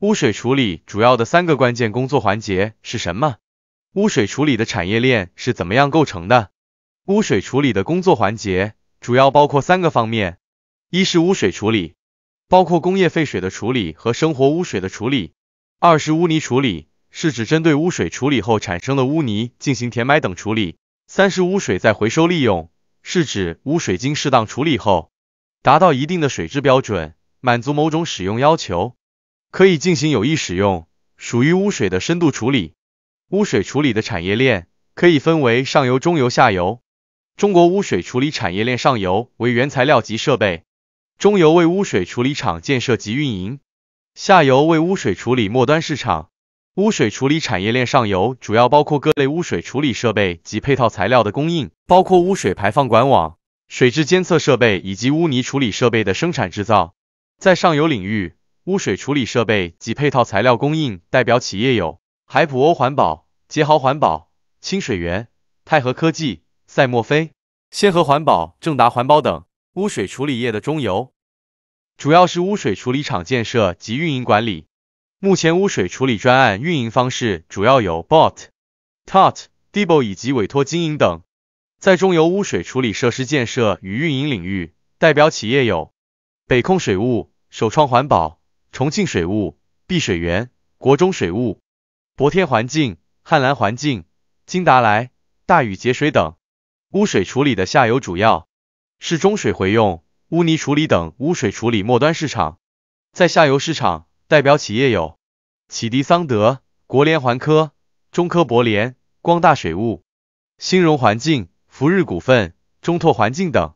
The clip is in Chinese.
污水处理主要的三个关键工作环节是什么？污水处理的产业链是怎么样构成的？污水处理的工作环节主要包括三个方面：一是污水处理，包括工业废水的处理和生活污水的处理；二是污泥处理，是指针对污水处理后产生的污泥进行填埋等处理；三是污水再回收利用，是指污水经适当处理后，达到一定的水质标准，满足某种使用要求。可以进行有益使用，属于污水的深度处理。污水处理的产业链可以分为上游、中游、下游。中国污水处理产业链上游为原材料及设备，中游为污水处理厂建设及运营，下游为污水处理末端市场。污水处理产业链上游主要包括各类污水处理设备及配套材料的供应，包括污水排放管网、水质监测设备以及污泥处理设备的生产制造。在上游领域。污水处理设备及配套材料供应代表企业有海普欧环保、杰豪环保、清水源、泰和科技、赛墨菲、仙河环保、正达环保等。污水处理业的中游主要是污水处理厂建设及运营管理。目前污水处理专案运营方式主要有 BOT、TOT、DBO 以及委托经营等。在中游污水处理设施建设与运营领域，代表企业有北控水务、首创环保。重庆水务、碧水源、国中水务、博天环境、汉兰环境、金达莱、大禹节水等污水处理的下游主要，是中水回用、污泥处理等污水处理末端市场。在下游市场，代表企业有启迪桑德、国联环科、中科博联、光大水务、兴荣环境、福日股份、中拓环境等。